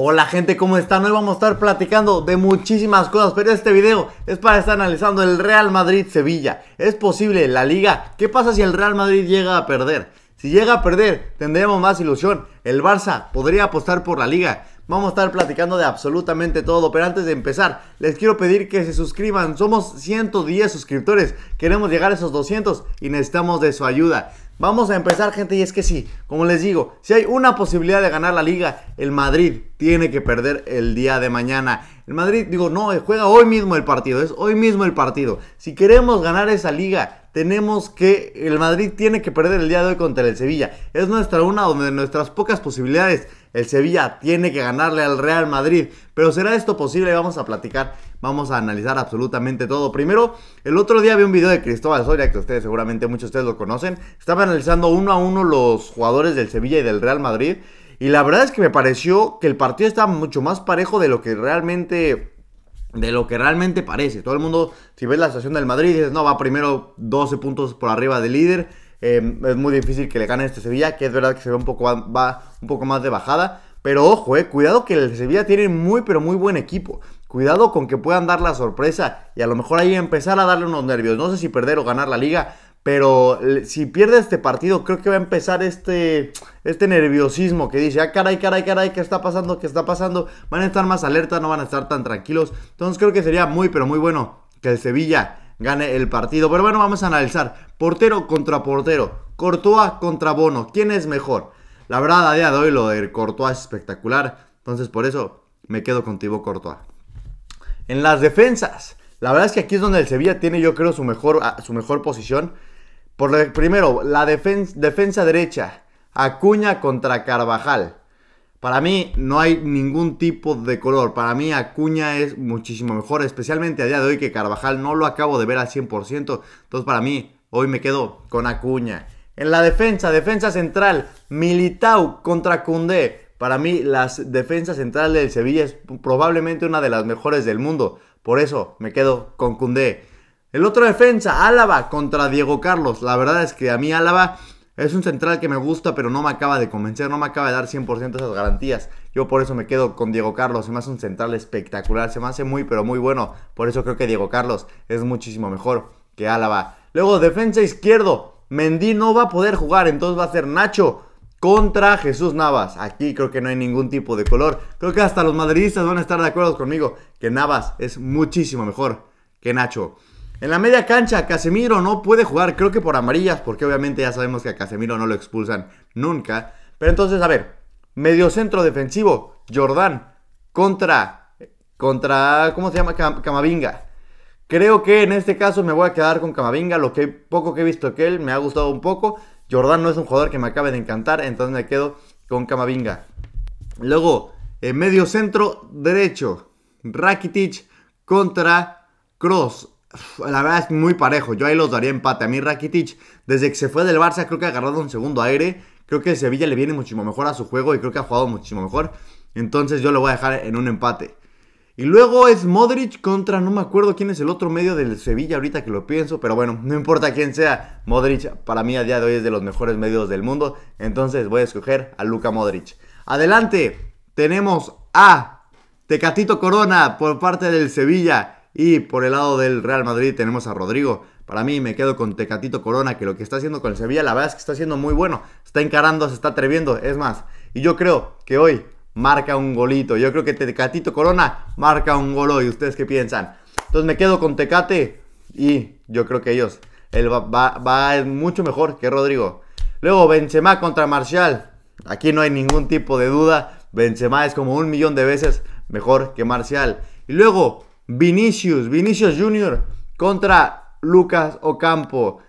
Hola gente, ¿cómo están? Hoy vamos a estar platicando de muchísimas cosas, pero este video es para estar analizando el Real Madrid-Sevilla. ¿Es posible la liga? ¿Qué pasa si el Real Madrid llega a perder? Si llega a perder, tendremos más ilusión. El Barça podría apostar por la liga. Vamos a estar platicando de absolutamente todo, pero antes de empezar, les quiero pedir que se suscriban. Somos 110 suscriptores, queremos llegar a esos 200 y necesitamos de su ayuda. Vamos a empezar, gente, y es que sí, como les digo, si hay una posibilidad de ganar la liga, el Madrid tiene que perder el día de mañana. El Madrid, digo, no, juega hoy mismo el partido, es hoy mismo el partido. Si queremos ganar esa liga, tenemos que, el Madrid tiene que perder el día de hoy contra el Sevilla. Es nuestra una de nuestras pocas posibilidades. El Sevilla tiene que ganarle al Real Madrid. Pero ¿será esto posible? Vamos a platicar, vamos a analizar absolutamente todo. Primero, el otro día vi un video de Cristóbal Soria, que ustedes seguramente muchos de ustedes lo conocen. Estaba analizando uno a uno los jugadores del Sevilla y del Real Madrid. Y la verdad es que me pareció que el partido estaba mucho más parejo de lo que realmente de lo que realmente parece. Todo el mundo, si ves la situación del Madrid, dices, no, va primero 12 puntos por arriba del líder. Em, es muy difícil que le gane este Sevilla, que es verdad que se ve un poco, va un poco más de bajada. Pero ojo, eh, cuidado que el Sevilla tiene muy, pero muy buen equipo. Cuidado con que puedan dar la sorpresa y a lo mejor ahí empezar a darle unos nervios. No sé si perder o ganar la liga, pero si pierde este partido, creo que va a empezar este, este nerviosismo que dice, ah, caray, caray, caray, ¿qué está pasando? ¿Qué está pasando? Van a estar más alerta, no van a estar tan tranquilos. Entonces creo que sería muy, pero muy bueno que el Sevilla gane el partido. Pero bueno, vamos a analizar. Portero contra portero. Courtois contra Bono. ¿Quién es mejor? La verdad, a día de hoy lo de Courtois es espectacular. Entonces por eso me quedo contigo, Courtois. En las defensas. La verdad es que aquí es donde el Sevilla tiene, yo creo, su mejor, ah, su mejor posición. Por lo primero, la defensa derecha, Acuña contra Carvajal. Para mí no hay ningún tipo de color. Para mí Acuña es muchísimo mejor, especialmente a día de hoy que Carvajal. No lo acabo de ver al 100%. Entonces para mí hoy me quedo con Acuña. En la defensa, defensa central, Militao contra Cundé. Para mí, la defensa central del Sevilla es probablemente una de las mejores del mundo. Por eso me quedo con Cundé. El otro defensa, Álava contra Diego Carlos. La verdad es que a mí Álava es un central que me gusta, pero no me acaba de convencer, no me acaba de dar 100% esas garantías. Yo por eso me quedo con Diego Carlos. Se me hace un central espectacular, se me hace muy, pero muy bueno. Por eso creo que Diego Carlos es muchísimo mejor que Álava. Luego, defensa izquierdo. Mendy no va a poder jugar, entonces va a ser Nacho contra Jesús Navas. Aquí creo que no hay ningún tipo de color. Creo que hasta los madridistas van a estar de acuerdo conmigo que Navas es muchísimo mejor que Nacho. En la media cancha, Casemiro no puede jugar, creo que por amarillas, porque obviamente ya sabemos que a Casemiro no lo expulsan nunca. Pero entonces, a ver, medio centro defensivo, Jordán, contra, contra, ¿cómo se llama? Camavinga. Creo que en este caso me voy a quedar con Camavinga, lo que poco que he visto que él me ha gustado un poco. Jordan no es un jugador que me acabe de encantar, entonces me quedo con Camavinga. Luego, en eh, medio centro derecho, Rakitic contra Cross la verdad es muy parejo. Yo ahí los daría empate. A mí Rakitic, desde que se fue del Barça, creo que ha agarrado un segundo aire. Creo que Sevilla le viene muchísimo mejor a su juego y creo que ha jugado muchísimo mejor. Entonces yo lo voy a dejar en un empate. Y luego es Modric contra, no me acuerdo quién es el otro medio del Sevilla ahorita que lo pienso, pero bueno, no importa quién sea, Modric para mí a día de hoy es de los mejores medios del mundo, entonces voy a escoger a Luca Modric. Adelante, tenemos a Tecatito Corona por parte del Sevilla y por el lado del Real Madrid tenemos a Rodrigo. Para mí me quedo con Tecatito Corona, que lo que está haciendo con el Sevilla, la verdad es que está haciendo muy bueno. Está encarando, se está atreviendo, es más. Y yo creo que hoy marca un golito. Yo creo que Tecatito Corona marca un gol hoy. ¿Ustedes qué piensan? Entonces me quedo con Tecate y yo creo que ellos. Él va, va, mucho mejor que Rodrigo. Luego Benzema contra Marcial. Aquí no hay ningún tipo de duda. Benzema es como un millón de veces mejor que Marcial. Y luego Vinicius, Vinicius Jr. contra Lucas Ocampo.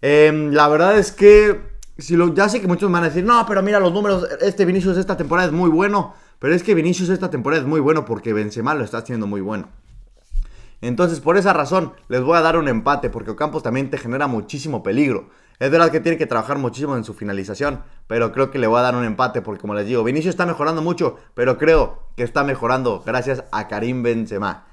Em, la verdad es que si lo, ya sé que muchos van a decir, no, pero mira los números, este Vinicius esta temporada es muy bueno. Pero es que Vinicius esta temporada es muy bueno porque Benzema lo está haciendo muy bueno. Entonces, por esa razón, les voy a dar un empate, porque Ocampo también te genera muchísimo peligro. Es verdad que tiene que trabajar muchísimo en su finalización, pero creo que le voy a dar un empate, porque como les digo, Vinicius está mejorando mucho, pero creo que está mejorando gracias a Karim Benzema.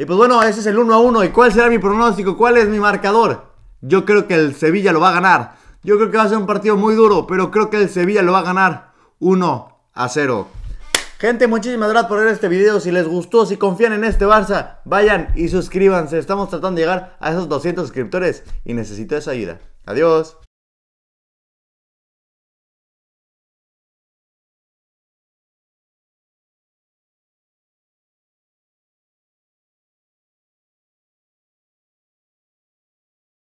Y pues bueno, ese es el 1 a 1. ¿Y cuál será mi pronóstico? ¿Cuál es mi marcador? Yo creo que el Sevilla lo va a ganar. Yo creo que va a ser un partido muy duro, pero creo que el Sevilla lo va a ganar 1 a 0. Gente, muchísimas gracias por ver este video. Si les gustó, si confían en este Barça, vayan y suscríbanse. Estamos tratando de llegar a esos 200 suscriptores y necesito esa ayuda. Adiós.